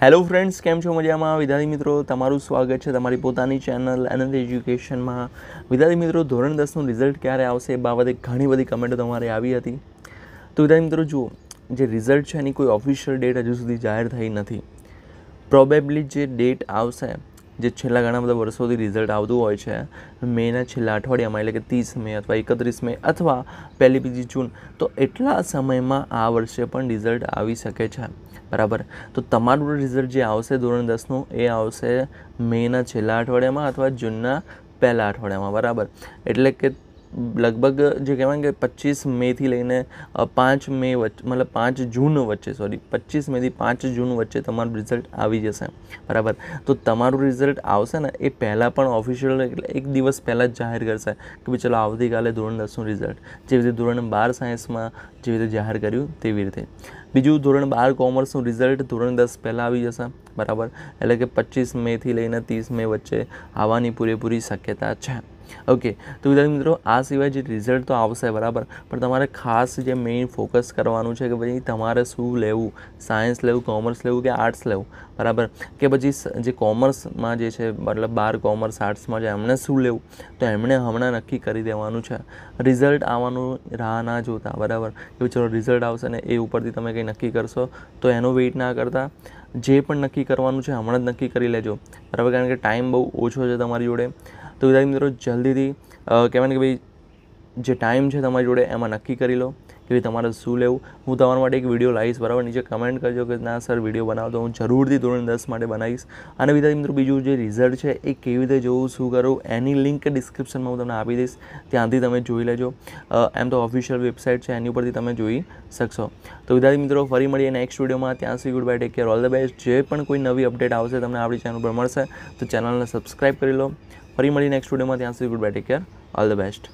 hello friends કેમ છો મજામાં વિદ્યાર્થી મિત્રો તમારું સ્વાગત છે તમારી પોતાની ચેનલ એનંદ એજ્યુકેશનમાં વિદ્યાર્થી મિત્રો ધોરણ દસનું રિઝલ્ટ ક્યારે આવશે એ બાબતે ઘણી બધી કમેન્ટો તમારે આવી હતી તો વિદ્યાર્થી મિત્રો જુઓ જે રિઝલ્ટ છે એની કોઈ ઓફિશિયલ ડેટ હજુ સુધી જાહેર થઈ નથી પ્રોબેબલી જે ડેટ આવશે જે છેલ્લા ઘણા બધા વર્ષોથી રિઝલ્ટ આવતું હોય છે મેના છેલ્લા અઠવાડિયામાં એટલે કે ત્રીસ મે અથવા એકત્રીસ મે અથવા પહેલી બીજી જૂન તો એટલા સમયમાં આ વર્ષે પણ રિઝલ્ટ આવી શકે છે બરાબર તો તમારું રિઝલ્ટ જે આવશે ધોરણ દસનું એ આવશે મેના છેલ્લા અઠવાડિયામાં અથવા જૂનના પહેલાં અઠવાડિયામાં બરાબર એટલે કે લગભગ જે કહેવા માંગે 25 મે થી લઈને 5 મે મતલબ 5 જૂન વચ્ચે સોરી 25 મે થી 5 જૂન વચ્ચે તમાર રિઝલ્ટ આવી જશે બરાબર તો તમારું રિઝલ્ટ આવશે ને એ પહેલા પણ ઓફિશિયલ એક દિવસ પહેલા જાહેર કરસાય કે ભી ચલા આવતી ગાલે દોરન દસું રિઝલ્ટ જેવી રીતે ધોરણ 12 સાયન્સ માં જેવી રીતે જાહેર કર્યું તેવી રીતે બીજું ધોરણ 12 કોમર્સ નું રિઝલ્ટ ધોરણ 10 પહેલા આવી જશે બરાબર એટલે કે 25 મે થી લઈને 30 મે વચ્ચે આવવાની પૂરી પૂરી શક્યતા છે ओके તો વિદ્યા મિત્રો આ સિવાય જે રિઝલ્ટ તો આવશે બરાબર પણ તમારે ખાસ જે મેઈન ફોકસ કરવાનું છે કે ભઈ તમારે શું લેવું સાયન્સ લેવું કોમર્સ લેવું કે આર્ટસ લેવું બરાબર કે ભજી જે કોમર્સ માં જે છે મતલબ 12 કોમર્સ આર્ટસ માં જાય એમણે શું લેવું તો એમણે હમણાં નક્કી કરી દેવાનું છે રિઝલ્ટ આવવાનું રાહ ના જોતા બરાબર જો ચલો રિઝલ્ટ આવશે ને એ ઉપરથી તમે કંઈ નક્કી કરશો તો એનો વેઇટ ના કરતા જે પણ નક્કી કરવાનું છે હમણાં જ નક્કી કરી લેજો બરાબર કારણ કે ટાઈમ બહુ ઓછો છે તમારી જોડે તો વિદ્યાધી મિત્રો જલ્દીથી કેમન કે ભાઈ જે ટાઈમ છે તમારા જોડે એમાં નક્કી કરી લો કે વિ તમારે સુ લેવું હું તમારા માટે એક વિડિયો લાઈવસ બરાબર નીચે કમેન્ટ કરજો કે ના સર વિડિયો બનાવ તો હું જરૂરથી દોરન 10 માટે બનાવીશ અને વિદ્યાધી મિત્રો બીજો જે રિઝલ્ટ છે એ કેવિતે જોવું શું કરો એની લિંક ડિસ્ક્રિપ્શનમાં હું તમને આપી દઈશ ત્યાંથી તમે જોઈ લેજો એમ તો ઓફિશિયલ વેબસાઈટ છે એની ઉપરથી તમે જોઈ શકશો તો વિદ્યાધી મિત્રો ફરી મળી નેક્સ્ટ વિડિયોમાં ત્યાં સુધી goodbye take care all the best જે પણ કોઈ નવી અપડેટ આવશે તમને આપણી ચેનલ પર મળશે તો ચેનલને સબસ્ક્રાઇબ કરી લો ફરી મળી નેક્સ્ટ વિડીયોમાં ત્યાં સુધી goodbye take care all the best